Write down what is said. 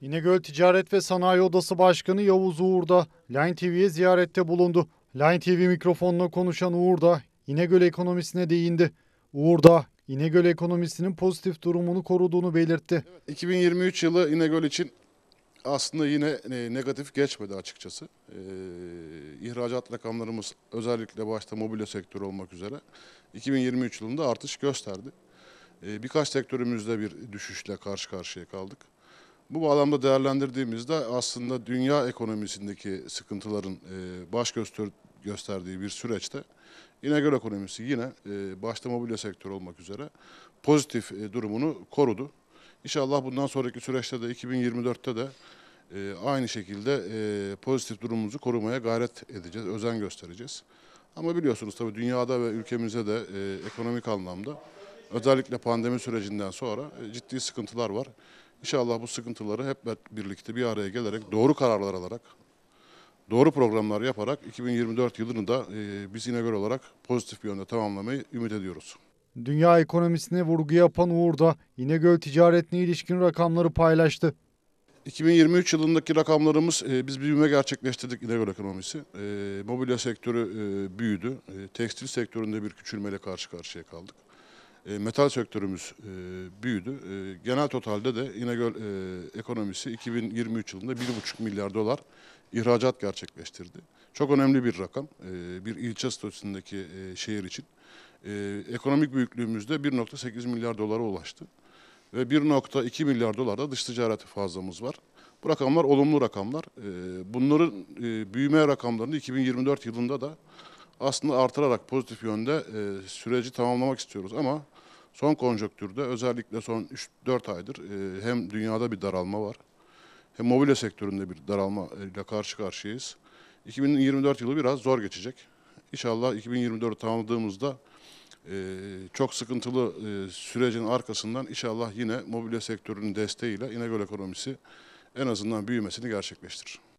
İnegöl Ticaret ve Sanayi Odası Başkanı Yavuz Uğur da Line TV'ye ziyarette bulundu. Line TV mikrofonla konuşan Uğur da İnegöl ekonomisine değindi. Uğur da İnegöl ekonomisinin pozitif durumunu koruduğunu belirtti. 2023 yılı İnegöl için aslında yine e, negatif geçmedi açıkçası. E, ihracat rakamlarımız özellikle başta mobilya sektörü olmak üzere 2023 yılında artış gösterdi. E, birkaç sektörümüzde bir düşüşle karşı karşıya kaldık. Bu bağlamda değerlendirdiğimizde aslında dünya ekonomisindeki sıkıntıların e, baş göster gösterdiği bir süreçte İnegöl ekonomisi yine e, başta mobilya sektörü olmak üzere pozitif e, durumunu korudu. İnşallah bundan sonraki süreçte de 2024'te de aynı şekilde pozitif durumumuzu korumaya gayret edeceğiz, özen göstereceğiz. Ama biliyorsunuz tabii dünyada ve ülkemizde de ekonomik anlamda özellikle pandemi sürecinden sonra ciddi sıkıntılar var. İnşallah bu sıkıntıları hep birlikte bir araya gelerek doğru kararlar alarak doğru programlar yaparak 2024 yılını da e, biz İnegöl olarak pozitif bir yönde tamamlamayı ümit ediyoruz. Dünya ekonomisine vurgu yapan Uğur da İnegöl ticaretine ilişkin rakamları paylaştı. 2023 yılındaki rakamlarımız e, biz büyüme gerçekleştirdik İnegöl ekonomisi. E, mobilya sektörü e, büyüdü. tekstil sektöründe bir küçülmeyle karşı karşıya kaldık e, metal sektörümüz e, büyüdü. E, genel totalde de İnegöl e, ekonomisi 2023 yılında 1,5 milyar dolar ihracat gerçekleştirdi. Çok önemli bir rakam e, bir ilçe statüsündeki e, şehir için. E, ekonomik büyüklüğümüzde 1,8 milyar dolara ulaştı. Ve 1,2 milyar dolar da dış ticareti fazlamız var. Bu rakamlar olumlu rakamlar. E, bunların e, büyüme rakamlarını 2024 yılında da aslında artırarak pozitif yönde e, süreci tamamlamak istiyoruz ama Son konjonktürde özellikle son 3-4 aydır e, hem dünyada bir daralma var hem mobilya sektöründe bir daralma e, ile karşı karşıyayız. 2024 yılı biraz zor geçecek. İnşallah 2024 tamamladığımızda e, çok sıkıntılı sürecin arkasından inşallah yine mobilya sektörünün desteğiyle İnegöl ekonomisi en azından büyümesini gerçekleştirir.